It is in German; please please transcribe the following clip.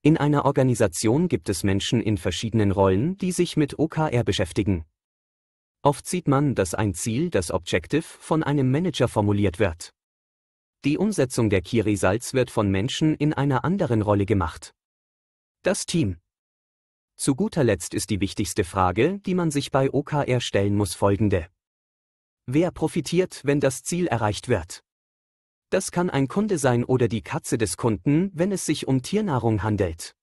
In einer Organisation gibt es Menschen in verschiedenen Rollen, die sich mit OKR beschäftigen. Oft sieht man, dass ein Ziel, das Objective, von einem Manager formuliert wird. Die Umsetzung der Key Results wird von Menschen in einer anderen Rolle gemacht. Das Team. Zu guter Letzt ist die wichtigste Frage, die man sich bei OKR stellen muss, folgende. Wer profitiert, wenn das Ziel erreicht wird? Das kann ein Kunde sein oder die Katze des Kunden, wenn es sich um Tiernahrung handelt.